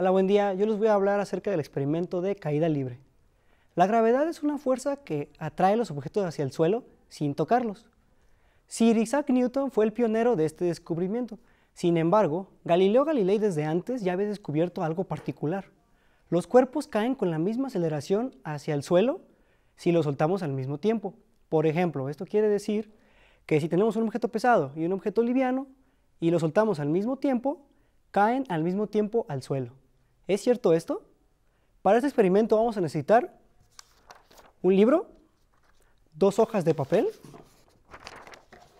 Hola, buen día. Yo les voy a hablar acerca del experimento de caída libre. La gravedad es una fuerza que atrae los objetos hacia el suelo sin tocarlos. Sir Isaac Newton fue el pionero de este descubrimiento. Sin embargo, Galileo Galilei desde antes ya había descubierto algo particular. Los cuerpos caen con la misma aceleración hacia el suelo si los soltamos al mismo tiempo. Por ejemplo, esto quiere decir que si tenemos un objeto pesado y un objeto liviano y los soltamos al mismo tiempo, caen al mismo tiempo al suelo. ¿Es cierto esto? Para este experimento vamos a necesitar un libro, dos hojas de papel,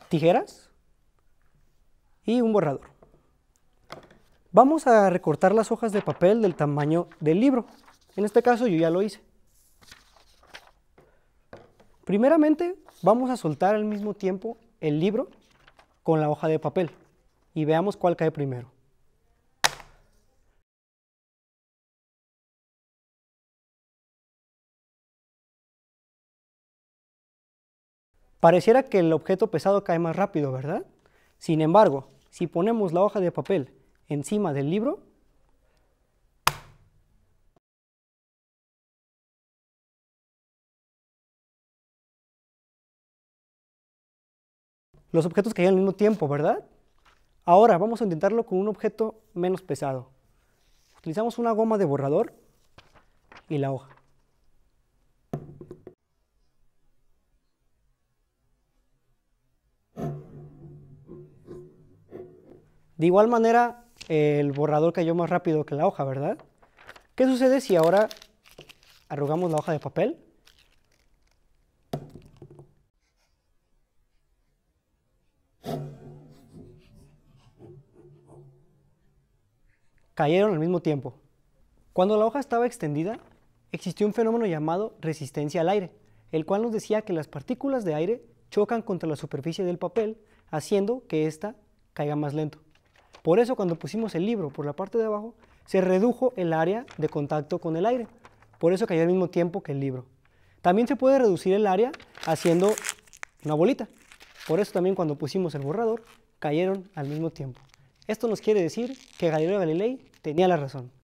tijeras y un borrador. Vamos a recortar las hojas de papel del tamaño del libro. En este caso yo ya lo hice. Primeramente vamos a soltar al mismo tiempo el libro con la hoja de papel y veamos cuál cae primero. Pareciera que el objeto pesado cae más rápido, ¿verdad? Sin embargo, si ponemos la hoja de papel encima del libro, los objetos caían al mismo tiempo, ¿verdad? Ahora vamos a intentarlo con un objeto menos pesado. Utilizamos una goma de borrador y la hoja. De igual manera, el borrador cayó más rápido que la hoja, ¿verdad? ¿Qué sucede si ahora arrugamos la hoja de papel? Cayeron al mismo tiempo. Cuando la hoja estaba extendida, existió un fenómeno llamado resistencia al aire, el cual nos decía que las partículas de aire chocan contra la superficie del papel, haciendo que ésta caiga más lento. Por eso cuando pusimos el libro por la parte de abajo, se redujo el área de contacto con el aire. Por eso cayó al mismo tiempo que el libro. También se puede reducir el área haciendo una bolita. Por eso también cuando pusimos el borrador, cayeron al mismo tiempo. Esto nos quiere decir que Galileo Galilei tenía la razón.